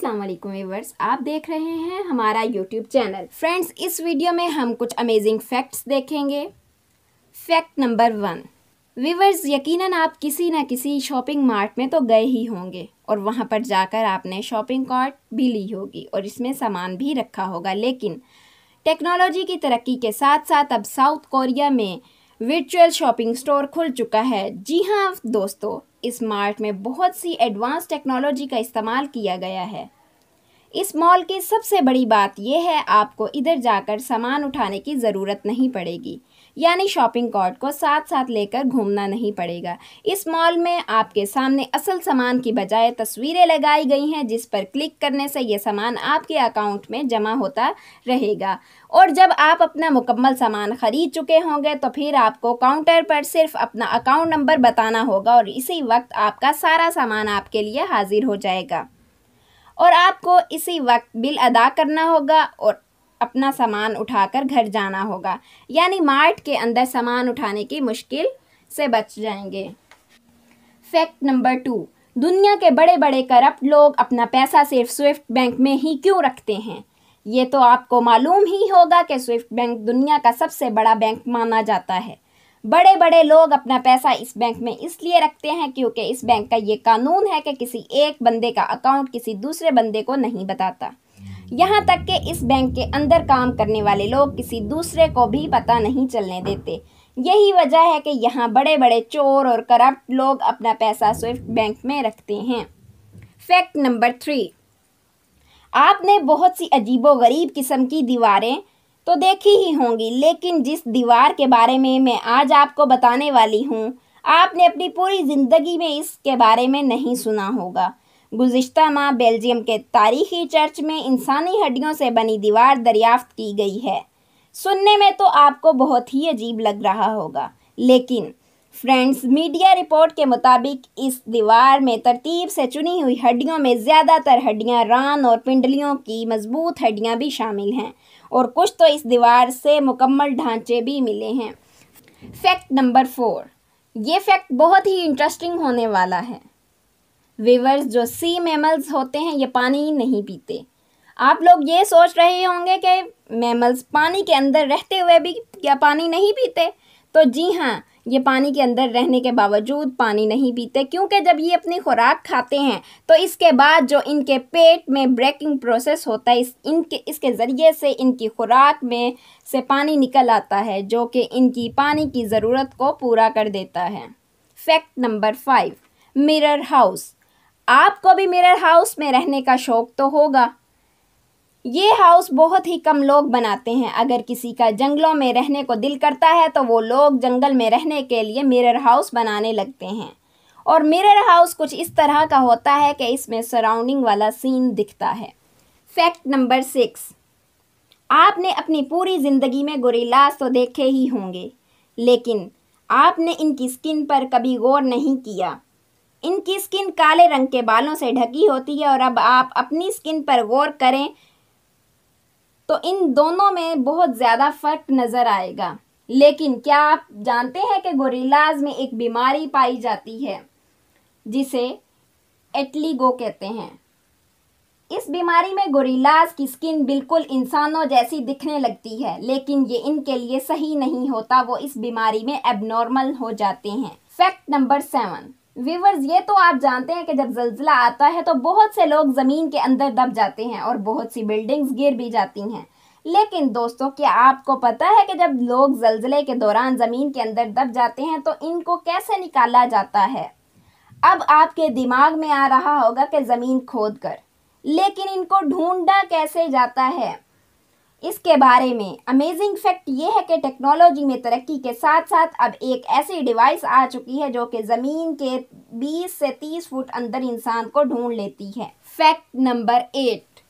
अस्सलाम वालेकुम आप देख रहे हैं हमारा यूट्यूब चैनल फ्रेंड्स इस वीडियो में हम कुछ अमेजिंग फैक्ट्स देखेंगे फैक्ट नंबर वन व्यूवर्स यकीनन आप किसी न किसी शॉपिंग मार्ट में तो गए ही होंगे और वहाँ पर जाकर आपने शॉपिंग कार्ट भी ली होगी और इसमें सामान भी रखा होगा लेकिन टेक्नोलॉजी की तरक्की के साथ साथ अब साउथ कोरिया में वर्चुअल शॉपिंग स्टोर खुल चुका है जी हाँ दोस्तों इस मार्ट में बहुत सी एडवांस टेक्नोलॉजी का इस्तेमाल किया गया है इस मॉल की सबसे बड़ी बात यह है आपको इधर जाकर सामान उठाने की ज़रूरत नहीं पड़ेगी यानी शॉपिंग कार्ट को साथ साथ लेकर घूमना नहीं पड़ेगा इस मॉल में आपके सामने असल सामान की बजाय तस्वीरें लगाई गई हैं जिस पर क्लिक करने से ये सामान आपके अकाउंट में जमा होता रहेगा और जब आप अपना मुकम्मल सामान ख़रीद चुके होंगे तो फिर आपको काउंटर पर सिर्फ अपना अकाउंट नंबर बताना होगा और इसी वक्त आपका सारा सामान आपके लिए हाजिर हो जाएगा और आपको इसी वक्त बिल अदा करना होगा और अपना सामान उठाकर घर जाना होगा यानी मार्ट के अंदर सामान उठाने की मुश्किल से बच जाएंगे फैक्ट नंबर टू दुनिया के बड़े बड़े करप्ट लोग अपना पैसा सिर्फ स्विफ्ट बैंक में ही क्यों रखते हैं ये तो आपको मालूम ही होगा कि स्विफ्ट बैंक दुनिया का सबसे बड़ा बैंक माना जाता है बड़े बड़े लोग अपना पैसा इस बैंक में इसलिए रखते हैं क्योंकि इस बैंक का ये कानून है कि किसी एक बंदे का अकाउंट किसी दूसरे बंदे को नहीं बताता यहाँ तक कि इस बैंक के अंदर काम करने वाले लोग किसी दूसरे को भी पता नहीं चलने देते यही वजह है कि यहाँ बड़े बड़े चोर और करप्ट लोग अपना पैसा स्विफ्ट बैंक में रखते हैं फैक्ट नंबर थ्री आपने बहुत सी अजीबो गरीब किस्म की दीवारें तो देखी ही होंगी लेकिन जिस दीवार के बारे में मैं आज आपको बताने वाली हूँ आपने अपनी पूरी ज़िंदगी में इसके बारे में नहीं सुना होगा गुज्त माह बेल्जियम के तारीखी चर्च में इंसानी हड्डियों से बनी दीवार दरियाफ्त की गई है सुनने में तो आपको बहुत ही अजीब लग रहा होगा लेकिन फ्रेंड्स मीडिया रिपोर्ट के मुताबिक इस दीवार में तरतीब से चुनी हुई हड्डियों में ज़्यादातर हड्डियां रान और पिंडलियों की मजबूत हड्डियां भी शामिल हैं और कुछ तो इस दीवार से मुकम्मल ढांचे भी मिले हैं फैक्ट नंबर फोर ये फैक्ट बहुत ही इंटरेस्टिंग होने वाला है वीवर्स जो सी मेमल्स होते हैं ये पानी नहीं पीते आप लोग ये सोच रहे होंगे कि मेमल्स पानी के अंदर रहते हुए भी क्या पानी नहीं पीते तो जी हाँ ये पानी के अंदर रहने के बावजूद पानी नहीं पीते क्योंकि जब ये अपनी खुराक खाते हैं तो इसके बाद जो इनके पेट में ब्रेकिंग प्रोसेस होता है इस इनके इसके ज़रिए से इनकी खुराक में से पानी निकल आता है जो कि इनकी पानी की ज़रूरत को पूरा कर देता है fact number five mirror house आपको भी मिरर हाउस में रहने का शौक़ तो होगा ये हाउस बहुत ही कम लोग बनाते हैं अगर किसी का जंगलों में रहने को दिल करता है तो वो लोग जंगल में रहने के लिए मिरर हाउस बनाने लगते हैं और मिरर हाउस कुछ इस तरह का होता है कि इसमें सराउंडिंग वाला सीन दिखता है फैक्ट नंबर सिक्स आपने अपनी पूरी ज़िंदगी में गोरीलास तो देखे ही होंगे लेकिन आपने इनकी स्किन पर कभी गौर नहीं किया इनकी स्किन काले रंग के बालों से ढकी होती है और अब आप अपनी स्किन पर गौर करें तो इन दोनों में बहुत ज़्यादा फ़र्क नज़र आएगा लेकिन क्या आप जानते हैं कि गोरीलाज में एक बीमारी पाई जाती है जिसे एटलीगो कहते हैं इस बीमारी में गोरिल्लाज की स्किन बिल्कुल इंसानों जैसी दिखने लगती है लेकिन ये इनके लिए सही नहीं होता वो इस बीमारी में एबनॉर्मल हो जाते हैं फैक्ट नंबर सेवन व्यूवर्स ये तो आप जानते हैं कि जब जल्जला आता है तो बहुत से लोग ज़मीन के अंदर दब जाते हैं और बहुत सी बिल्डिंग्स गिर भी जाती हैं लेकिन दोस्तों क्या आपको पता है कि जब लोग जल्जले के दौरान ज़मीन के अंदर दब जाते हैं तो इनको कैसे निकाला जाता है अब आपके दिमाग में आ रहा होगा कि ज़मीन खोद कर लेकिन इनको ढूंढा कैसे जाता है इसके बारे में अमेजिंग फैक्ट ये है कि टेक्नोलॉजी में तरक्की के साथ साथ अब एक ऐसी डिवाइस आ चुकी है जो कि ज़मीन के 20 से 30 फुट अंदर इंसान को ढूंढ लेती है फैक्ट नंबर एट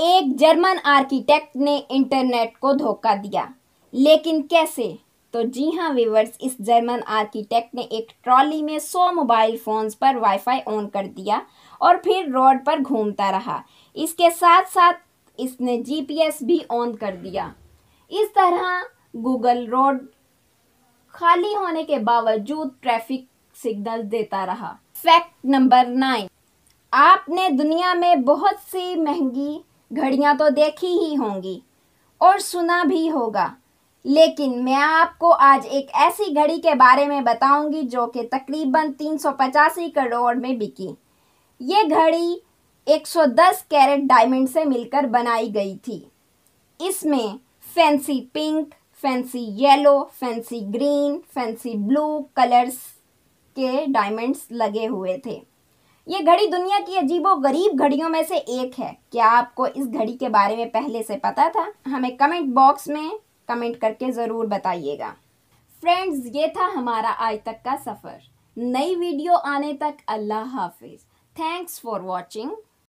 एक जर्मन आर्किटेक्ट ने इंटरनेट को धोखा दिया लेकिन कैसे तो जी हाँ विवर्स इस जर्मन आर्किटेक्ट ने एक ट्रॉली में सौ मोबाइल फ़ोन्स पर वाईफाई ऑन कर दिया और फिर रोड पर घूमता रहा इसके साथ साथ इसने जीपीएस भी ऑन कर दिया इस तरह गूगल रोड खाली होने के बावजूद ट्रैफिक सिग्नल देता रहा फैक्ट नंबर नाइन आपने दुनिया में बहुत सी महंगी घड़ियां तो देखी ही होंगी और सुना भी होगा लेकिन मैं आपको आज एक ऐसी घड़ी के बारे में बताऊंगी जो कि तकरीबन तीन करोड़ में बिकी ये घड़ी 110 कैरेट डायमंड से मिलकर बनाई गई थी इसमें fancy pink fancy yellow fancy green fancy blue colours के डायमंड्स लगे हुए थे ये घड़ी दुनिया की अजीबो गरीब घड़ियों में से एक है क्या आपको इस घड़ी के बारे में पहले से पता था हमें कमेंट बॉक्स में कमेंट करके ज़रूर बताइएगा फ्रेंड्स ये था हमारा आज तक का सफ़र नई वीडियो आने तक अल्लाह हाफिज़ थैंक्स फॉर वॉचिंग